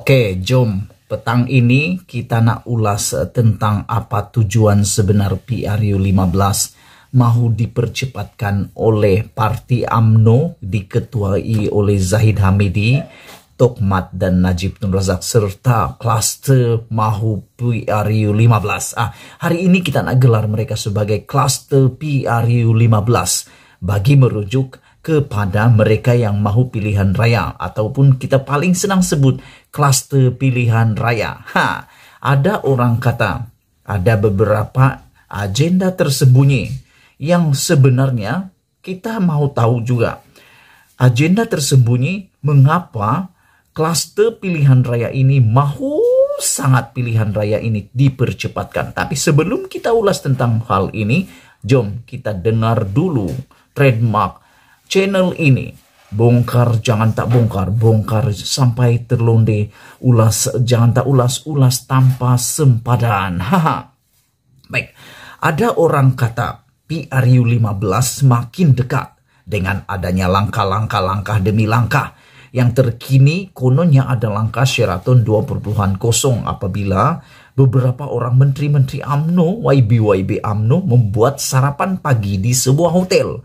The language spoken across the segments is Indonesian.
Oke, jom petang ini kita nak ulas eh, tentang apa tujuan sebenar PRU 15 mahu dipercepatkan oleh Parti AMNO diketuai oleh Zahid Hamidi, Tokmat dan Najib Tun Razak serta kluster mahu PRU 15. Ah, hari ini kita nak gelar mereka sebagai kluster PRU 15 bagi merujuk kepada mereka yang mahu pilihan raya ataupun kita paling senang sebut klaster pilihan raya. Ha, ada orang kata ada beberapa agenda tersembunyi yang sebenarnya kita mau tahu juga. Agenda tersembunyi mengapa klaster pilihan raya ini mahu sangat pilihan raya ini dipercepatkan. Tapi sebelum kita ulas tentang hal ini, jom kita dengar dulu trademark channel ini. Bongkar jangan tak bongkar, bongkar sampai terlonde, ulas jangan tak ulas, ulas tanpa sempadan. Haha. Baik, ada orang kata PRU 15 makin dekat dengan adanya langkah-langkah-langkah demi langkah yang terkini kononnya ada langkah Sheraton kosong apabila beberapa orang menteri-menteri AMNO, YB-YB AMNO membuat sarapan pagi di sebuah hotel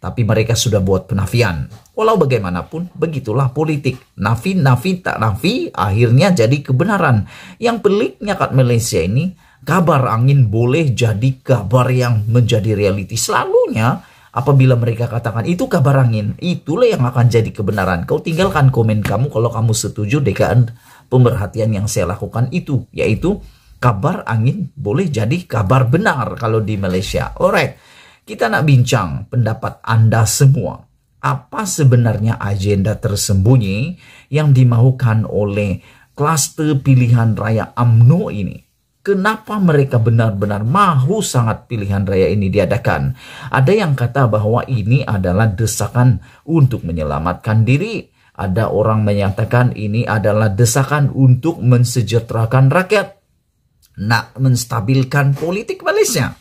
tapi mereka sudah buat penafian. Walau bagaimanapun, begitulah politik. Nafi, nafi, tak nafi, akhirnya jadi kebenaran. Yang peliknya kat Malaysia ini, kabar angin boleh jadi kabar yang menjadi realiti. Selalunya, apabila mereka katakan itu kabar angin, itulah yang akan jadi kebenaran. Kau tinggalkan komen kamu kalau kamu setuju dengan pemerhatian yang saya lakukan itu, yaitu kabar angin boleh jadi kabar benar kalau di Malaysia. Alright. Kita nak bincang pendapat Anda semua. Apa sebenarnya agenda tersembunyi yang dimahukan oleh klaster pilihan raya AMNO ini? Kenapa mereka benar-benar mahu sangat pilihan raya ini diadakan? Ada yang kata bahwa ini adalah desakan untuk menyelamatkan diri. Ada orang menyatakan ini adalah desakan untuk mensejahterakan rakyat. Nak menstabilkan politik Malaysia.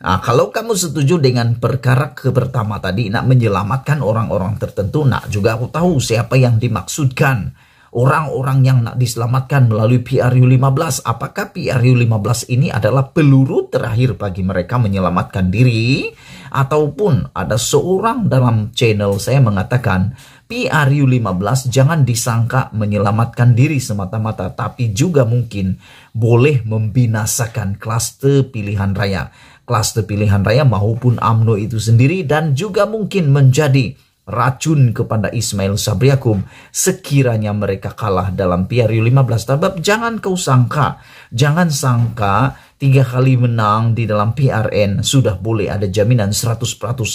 Nah, kalau kamu setuju dengan perkara ke pertama tadi, nak menyelamatkan orang-orang tertentu, nak juga aku tahu siapa yang dimaksudkan. Orang-orang yang nak diselamatkan melalui PRU 15, apakah PRU 15 ini adalah peluru terakhir bagi mereka menyelamatkan diri? Ataupun ada seorang dalam channel saya mengatakan, PRU 15 jangan disangka menyelamatkan diri semata-mata, tapi juga mungkin boleh membinasakan klaster pilihan raya klaster pilihan raya maupun AMNO itu sendiri dan juga mungkin menjadi racun kepada Ismail Sabriakum sekiranya mereka kalah dalam PRU 15 tabab jangan kau sangka jangan sangka tiga kali menang di dalam PRN sudah boleh ada jaminan 100%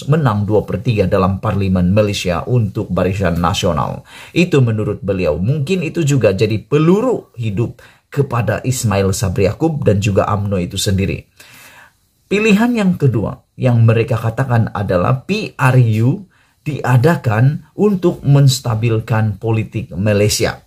menang 2 per 3 dalam parlimen Malaysia untuk barisan nasional itu menurut beliau mungkin itu juga jadi peluru hidup kepada Ismail Sabriakum dan juga AMNO itu sendiri Pilihan yang kedua yang mereka katakan adalah PRU diadakan untuk menstabilkan politik Malaysia.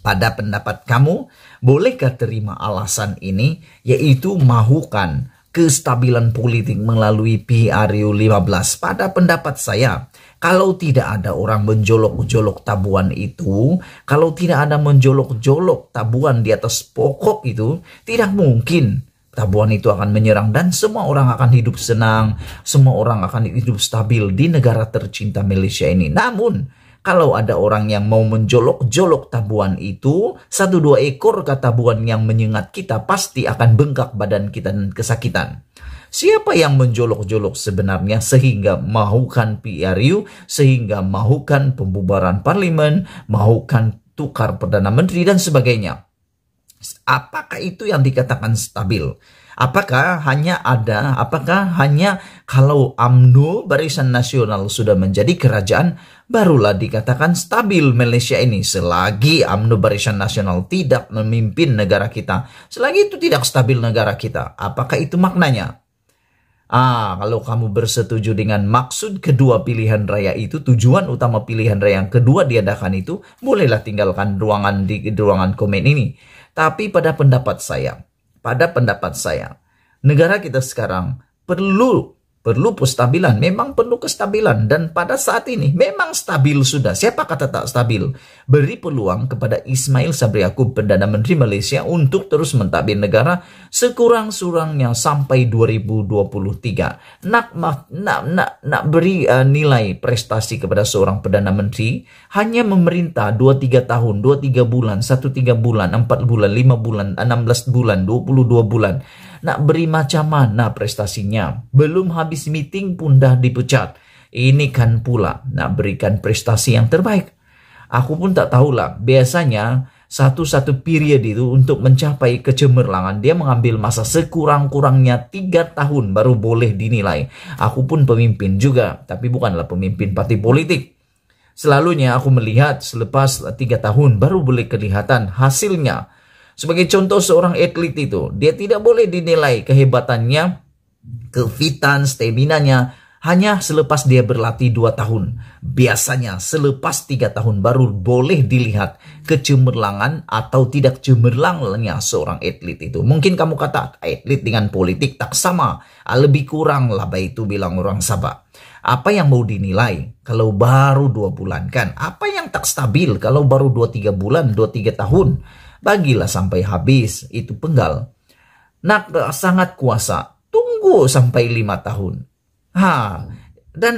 Pada pendapat kamu, bolehkah terima alasan ini yaitu mahukan kestabilan politik melalui PRU 15? Pada pendapat saya, kalau tidak ada orang menjolok-jolok tabuan itu, kalau tidak ada menjolok-jolok tabuan di atas pokok itu, tidak mungkin Tabuan itu akan menyerang dan semua orang akan hidup senang, semua orang akan hidup stabil di negara tercinta Malaysia ini. Namun, kalau ada orang yang mau menjolok-jolok tabuan itu, satu dua ekor kata buan yang menyengat kita pasti akan bengkak badan kita dan kesakitan. Siapa yang menjolok-jolok sebenarnya sehingga mahukan PRU, sehingga mahukan pembubaran parlimen, mahukan tukar Perdana Menteri dan sebagainya. Apakah itu yang dikatakan stabil? Apakah hanya ada, apakah hanya kalau AMNO Barisan Nasional sudah menjadi kerajaan, barulah dikatakan stabil Malaysia ini. Selagi AMNO Barisan Nasional tidak memimpin negara kita, selagi itu tidak stabil negara kita, apakah itu maknanya? Ah, kalau kamu bersetuju dengan maksud kedua pilihan raya itu, tujuan utama pilihan raya yang kedua diadakan itu, bolehlah tinggalkan ruangan di ruangan komen ini. Tapi pada pendapat saya, pada pendapat saya, negara kita sekarang perlu Perlu kestabilan, memang perlu kestabilan dan pada saat ini memang stabil sudah. Siapa kata tak stabil? Beri peluang kepada Ismail Sabri Yaakob Perdana Menteri Malaysia untuk terus mentadbir negara sekurang-kurangnya sampai 2023. Nak nak nak, nak beri uh, nilai prestasi kepada seorang Perdana Menteri hanya memerintah 2 3 tahun, 2 3 bulan, 1 3 bulan, 4 bulan, 5 bulan, 16 bulan, 22 bulan nak beri macam mana prestasinya. Belum habis meeting pun dah dipecat. Ini kan pula nak berikan prestasi yang terbaik. Aku pun tak tahulah. Biasanya satu-satu period itu untuk mencapai kecemerlangan dia mengambil masa sekurang-kurangnya tiga tahun baru boleh dinilai. Aku pun pemimpin juga, tapi bukanlah pemimpin partai politik. Selalunya aku melihat selepas tiga tahun baru boleh kelihatan hasilnya sebagai contoh seorang atlet itu, dia tidak boleh dinilai kehebatannya, kefitan, stamina-nya hanya selepas dia berlatih 2 tahun. Biasanya selepas 3 tahun baru boleh dilihat kecemerlangan atau tidak cemerlangnya seorang atlet itu. Mungkin kamu kata atlet dengan politik tak sama, lebih kurang lah itu bilang orang Sabah. Apa yang mau dinilai kalau baru dua bulan kan? Apa yang tak stabil kalau baru dua tiga bulan, dua tiga tahun? bagilah sampai habis, itu penggal. Nak sangat kuasa, tunggu sampai lima tahun. Ha, dan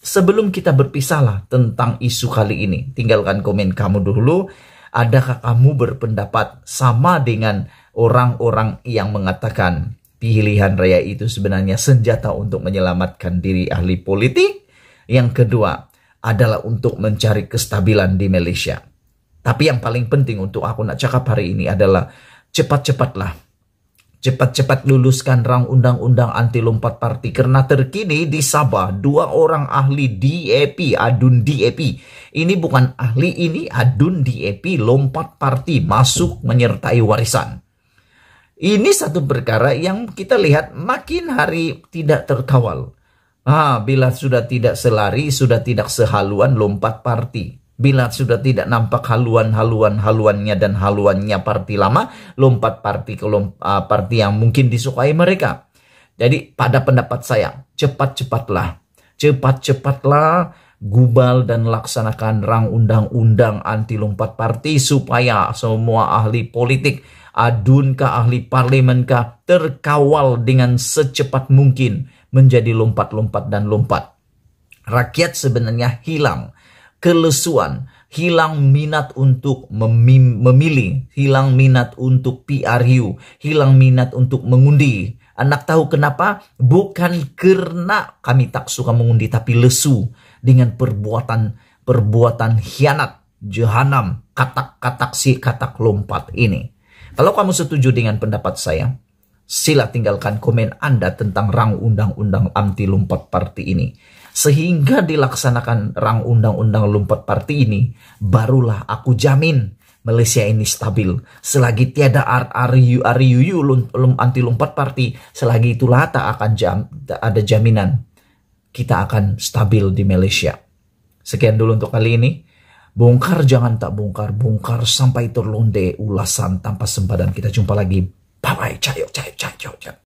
sebelum kita berpisahlah tentang isu kali ini, tinggalkan komen kamu dulu. Adakah kamu berpendapat sama dengan orang-orang yang mengatakan pilihan raya itu sebenarnya senjata untuk menyelamatkan diri ahli politik? Yang kedua adalah untuk mencari kestabilan di Malaysia. Tapi yang paling penting untuk aku nak cakap hari ini adalah cepat-cepatlah cepat-cepat luluskan rang undang-undang anti lompat parti karena terkini di Sabah dua orang ahli DAP adun DAP ini bukan ahli ini adun DAP lompat parti masuk menyertai warisan ini satu perkara yang kita lihat makin hari tidak terkawal ah bila sudah tidak selari sudah tidak sehaluan lompat parti Bila sudah tidak nampak haluan-haluan haluannya dan haluannya parti lama, lompat parti ke lompat, uh, parti yang mungkin disukai mereka. Jadi pada pendapat saya, cepat-cepatlah. Cepat-cepatlah gubal dan laksanakan rang undang-undang anti lompat parti supaya semua ahli politik, adun ke ahli parlemen ke terkawal dengan secepat mungkin menjadi lompat-lompat dan lompat. Rakyat sebenarnya hilang kelesuan, hilang minat untuk memilih, hilang minat untuk PRU, hilang minat untuk mengundi. Anak tahu kenapa? Bukan karena kami tak suka mengundi tapi lesu dengan perbuatan perbuatan hianat, jahanam, katak-katak si katak lompat ini. Kalau kamu setuju dengan pendapat saya, sila tinggalkan komen Anda tentang rang undang-undang anti lompat parti ini sehingga dilaksanakan rang undang-undang lompat parti ini, barulah aku jamin Malaysia ini stabil. Selagi tiada RRU, RUU lum, anti lompat parti, selagi itulah tak akan jam, ada jaminan kita akan stabil di Malaysia. Sekian dulu untuk kali ini. Bongkar jangan tak bongkar, bongkar sampai terlonde ulasan tanpa sempadan. Kita jumpa lagi. Bye bye, cayok, cayok, cayok, cayok.